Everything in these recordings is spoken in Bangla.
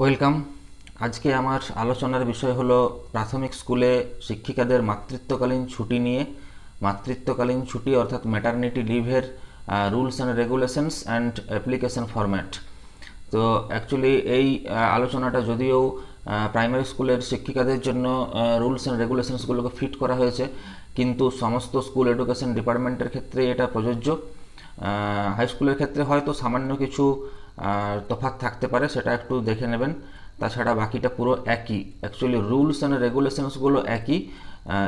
ওয়েলকাম আজকে আমার আলোচনার বিষয় হলো প্রাথমিক স্কুলে শিক্ষিকাদের মাতৃত্বকালীন ছুটি নিয়ে মাতৃত্বকালীন ছুটি অর্থাৎ ম্যাটারনিটি লিভের rules and regulations and application format তো অ্যাকচুয়ালি এই আলোচনাটা যদিও প্রাইমারি স্কুলের শিক্ষিকাদের জন্য রুলস অ্যান্ড রেগুলেশনসগুলোকে ফিট করা হয়েছে কিন্তু সমস্ত স্কুল এডুকেশন ডিপার্টমেন্টের ক্ষেত্রে এটা প্রযোজ্য হাই স্কুলের ক্ষেত্রে হয়তো সামান্য কিছু তফাত থাকতে পারে সেটা একটু দেখে নেবেন তাছাড়া বাকিটা পুরো একই অ্যাকচুয়ালি রুলস অ্যান্ড রেগুলেশনসগুলো একই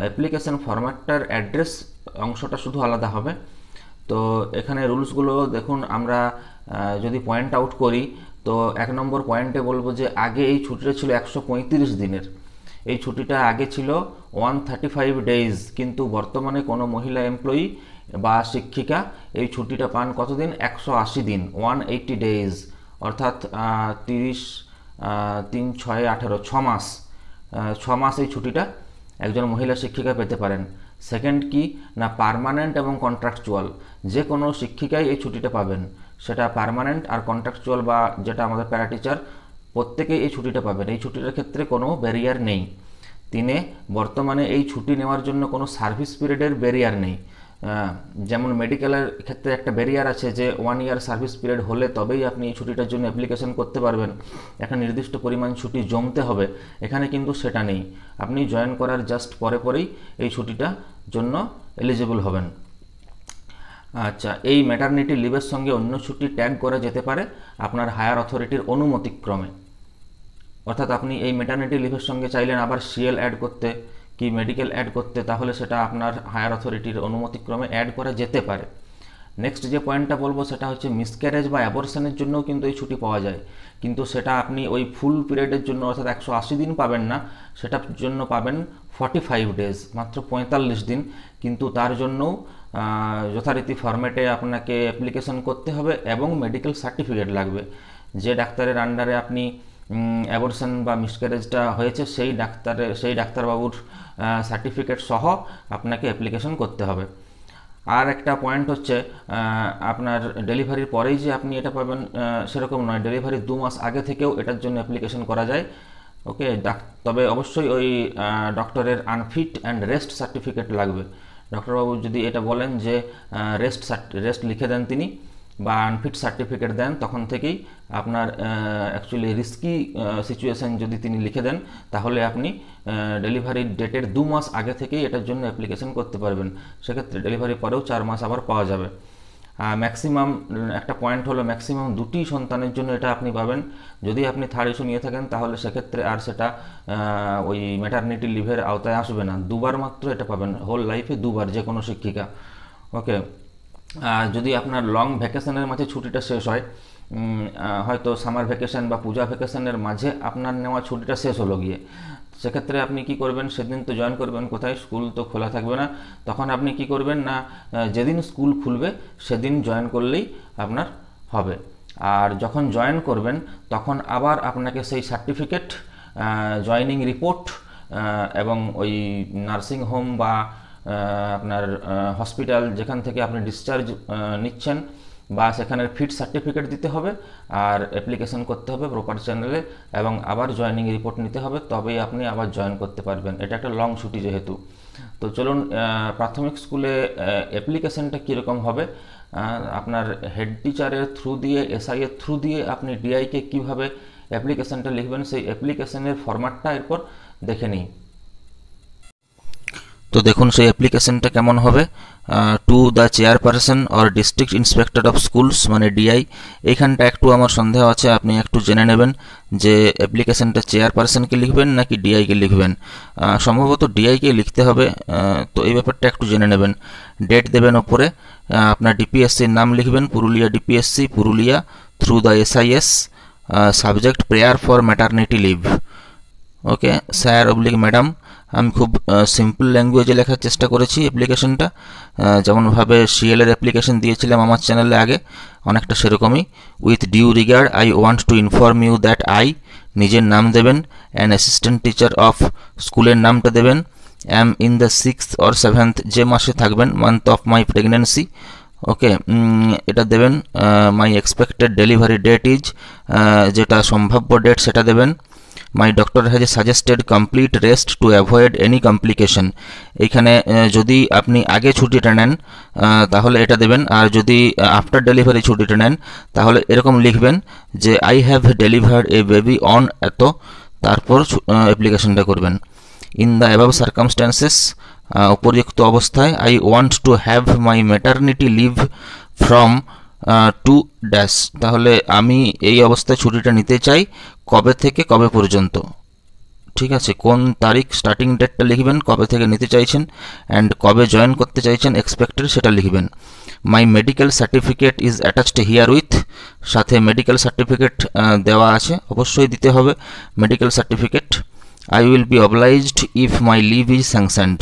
অ্যাপ্লিকেশান ফরম্যাটটার অ্যাড্রেস অংশটা শুধু আলাদা হবে তো এখানে রুলসগুলো দেখুন আমরা যদি পয়েন্ট আউট করি তো এক নম্বর পয়েন্টে বলবো যে আগে এই ছুটিটা ছিল একশো দিনের এই ছুটিটা আগে ছিল ওয়ান থার্টি ফাইভ ডেজ কিন্তু বর্তমানে কোনো মহিলা এমপ্লয়ি বা শিক্ষিকা এই ছুটিটা পান কতদিন একশো আশি দিন ওয়ান এইটি ডেজ অর্থাৎ তিরিশ তিন ছয় আঠারো ছ মাস ছ মাস এই ছুটিটা একজন মহিলা শিক্ষিকা পেতে পারেন সেকেন্ড কি না পারমানেন্ট এবং কন্ট্রাকচুয়াল যে কোনো শিক্ষিকাই এই ছুটিটা পাবেন সেটা পারমানেন্ট আর কন্ট্রাকচুয়াল বা যেটা আমাদের প্যারা টিচার প্রত্যেকেই এই ছুটিটা পাবেন এই ছুটিটার ক্ষেত্রে কোনো ব্যারিয়ার নেই তিনে বর্তমানে এই ছুটি নেওয়ার জন্য কোনো সার্ভিস পিরিয়ডের ব্যারিয়ার নেই যেমন মেডিকেলের ক্ষেত্রে একটা ব্যারিয়ার আছে যে ওয়ান ইয়ার সার্ভিস পিরিয়ড হলে তবেই আপনি এই ছুটিটার জন্য অ্যাপ্লিকেশন করতে পারবেন একটা নির্দিষ্ট পরিমাণ ছুটি জমতে হবে এখানে কিন্তু সেটা নেই আপনি জয়েন করার জাস্ট পরে পরেই এই ছুটিটা জন্য এলিজিবল হবেন আচ্ছা এই ম্যাটারনিটি লিভের সঙ্গে অন্য ছুটি ট্যাগ করা যেতে পারে আপনার হায়ার অথরিটির অনুমতিক্রমে অর্থাৎ আপনি এই ম্যাটারনিটি লিভের সঙ্গে চাইলেন আবার সিএল অ্যাড করতে কি মেডিকেল অ্যাড করতে তাহলে সেটা আপনার হায়ার অথরিটির অনুমতিক্রমে অ্যাড করা যেতে পারে নেক্সট যে পয়েন্টটা বলবো সেটা হচ্ছে মিসক্যারেজ বা অ্যাবর্শনের জন্যও কিন্তু এই ছুটি পাওয়া যায় কিন্তু সেটা আপনি ওই ফুল পিরিয়ডের জন্য অর্থাৎ একশো আশি দিন পাবেন না সেটার জন্য পাবেন ফর্টি ফাইভ ডেজ মাত্র পঁয়তাল্লিশ দিন কিন্তু তার জন্যও যথারীতি ফর্ম্যাটে আপনাকে অ্যাপ্লিকেশন করতে হবে এবং মেডিকেল সার্টিফিকেট লাগবে যে ডাক্তারের আন্ডারে আপনি অ্যাবর্শন বা মিসক্যারেজটা হয়েছে সেই ডাক্তারের সেই ডাক্তারবাবুর সার্টিফিকেট সহ আপনাকে অ্যাপ্লিকেশন করতে হবে আর একটা পয়েন্ট হচ্ছে আপনার ডেলিভারির পরেই যে আপনি এটা পাবেন সেরকম নয় ডেলিভারি দু মাস আগে থেকেও এটার জন্য অ্যাপ্লিকেশন করা যায় ওকে তবে অবশ্যই ওই ডক্টরের আনফিট অ্যান্ড রেস্ট সার্টিফিকেট লাগবে ডক্টরবাবু যদি এটা বলেন যে রেস্ট রেস্ট লিখে দেন তিনি বা আনফিট সার্টিফিকেট দেন তখন থেকেই আপনার অ্যাকচুয়ালি রিস্কি সিচুয়েশান যদি তিনি লিখে দেন তাহলে আপনি ডেলিভারি ডেটের দু মাস আগে থেকেই এটার জন্য অ্যাপ্লিকেশন করতে পারবেন সেক্ষেত্রে ডেলিভারি পরেও চার মাস আবার পাওয়া যাবে ম্যাক্সিমাম একটা পয়েন্ট হলো ম্যাক্সিমাম দুটি সন্তানের জন্য এটা আপনি পাবেন যদি আপনি থার্ড ইস্যু নিয়ে থাকেন তাহলে সেক্ষেত্রে আর সেটা ওই ম্যাটারনিটি লিভের আওতায় আসবে না দুবার মাত্র এটা পাবেন হোল লাইফে দুবার যে কোনো শিক্ষিকা ওকে যদি আপনার লং ভ্যাকেশনের মাঝে ছুটিটা শেষ হয় হয়তো সামার ভ্যাকেশন বা পূজা ভ্যাকেশনের মাঝে আপনার নেওয়া ছুটিটা শেষ হলো গিয়ে সেক্ষেত্রে আপনি কি করবেন সেদিন তো জয়েন করবেন কোথায় স্কুল তো খোলা থাকবে না তখন আপনি কি করবেন না যেদিন স্কুল খুলবে সেদিন জয়েন করলেই আপনার হবে আর যখন জয়েন করবেন তখন আবার আপনাকে সেই সার্টিফিকেট জয়নিং রিপোর্ট এবং ওই নার্সিং হোম বা আপনার হসপিটাল যেখান থেকে আপনি ডিসচার্জ নিচ্ছেন বা সেখানের ফিট সার্টিফিকেট দিতে হবে আর অ্যাপ্লিকেশন করতে হবে প্রপার চ্যানেলে এবং আবার জয়নিং রিপোর্ট নিতে হবে তবেই আপনি আবার জয়েন করতে পারবেন এটা একটা লং ছুটি যেহেতু তো চলুন প্রাথমিক স্কুলে অ্যাপ্লিকেশনটা কীরকম হবে আপনার হেড টিচারের থ্রু দিয়ে এসআইয়ের এর থ্রু দিয়ে আপনি ডিআইকে কীভাবে অ্যাপ্লিকেশানটা লিখবেন সেই অ্যাপ্লিকেশনের ফরম্যাটটা এরপর দেখে নিই তো দেখুন সেই অ্যাপ্লিকেশনটা কেমন হবে to the chairperson or district inspector of schools মানে ডিআই এখানটা একটু আমার সন্দেহ আছে আপনি একটু জেনে নেবেন যে অ্যাপ্লিকেশনটা চেয়ারপারসনকে লিখবেন নাকি ডিআইকে লিখবেন সম্ভবত ডিআইকে লিখতে হবে তো এই ব্যাপারটা একটু জেনে নেবেন ডেট দেবেন ওপরে আপনার ডিপিএসসির নাম লিখবেন Purulia DPSC Purulia through the SIS subject prayer for maternity leave okay sir oblique madam আমি খুব সিম্পল ল্যাঙ্গুয়েজে লেখার চেষ্টা করেছি অ্যাপ্লিকেশনটা যেমনভাবে সিএলের অ্যাপ্লিকেশন দিয়েছিলাম আমার চ্যানেলে আগে অনেকটা সেরকমই with due regard I want to inform you that I নিজের নাম দেবেন অ্যান অ্যাসিস্ট্যান্ট টিচার অফ স্কুলের নামটা দেবেন am in the six or seventh যে মাসে থাকবেন month of my pregnancy okay এটা দেবেন my expected delivery date is যেটা সম্ভাব্য ডেট সেটা দেবেন my doctor has suggested complete rest to avoid any complication এখানে যদি আপনি আগে ছুটিটা নেন তাহলে এটা দেবেন আর যদি আফটার ডেলিভারি ছুটিটা নেন তাহলে এরকম লিখবেন যে I have deliver a baby on এত তারপর অ্যাপ্লিকেশনটা করবেন ইন দ্য অ্যাভাব সার্কামস্ট্যান্সেস উপযুক্ত অবস্থায় I want to have my maternity leave from to dash তাহলে আমি এই অবস্থায় ছুটিটা নিতে চাই কবে থেকে কবে পর্যন্ত ঠিক আছে কোন তারিখ স্টার্টিং ডেটটা লিখবেন কবে থেকে নিতে চাইছেন অ্যান্ড কবে জয়েন করতে চাইছেন এক্সপেক্টেড সেটা লিখবেন my medical certificate is attached herewith সাথে মেডিকেল সার্টিফিকেট দেওয়া আছে অবশ্যই দিতে হবে medical certificate I will be obliged if my leave is sanctioned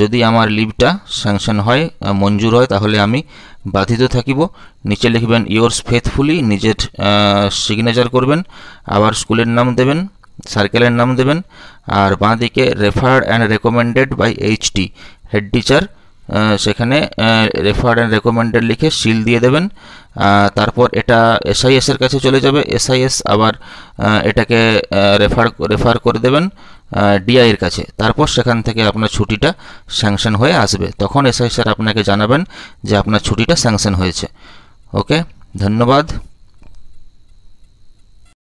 যদি আমার লিভটা স্যাংশন হয় মঞ্জুর হয় তাহলে আমি বাধিত থাকিব নিচে লিখবেন ইয়োর্স ফেথফুলি নিজের সিগনেচার করবেন আবার স্কুলের নাম দেবেন সার্কেলের নাম দেবেন আর বাঁদিকে referred and recommended by HT head teacher সেখানে রেফার অ্যান্ড রেকমেন্ডেড লিখে সিল দিয়ে দেবেন তারপর এটা এসআইএসের কাছে চলে যাবে এসআইএস আবার এটাকে রেফার রেফার করে দেবেন ডিআইয়ের কাছে তারপর সেখান থেকে আপনার ছুটিটা স্যাংশন হয়ে আসবে তখন এসআই স্যার আপনাকে জানাবেন যে আপনার ছুটিটা স্যাংশন হয়েছে ওকে ধন্যবাদ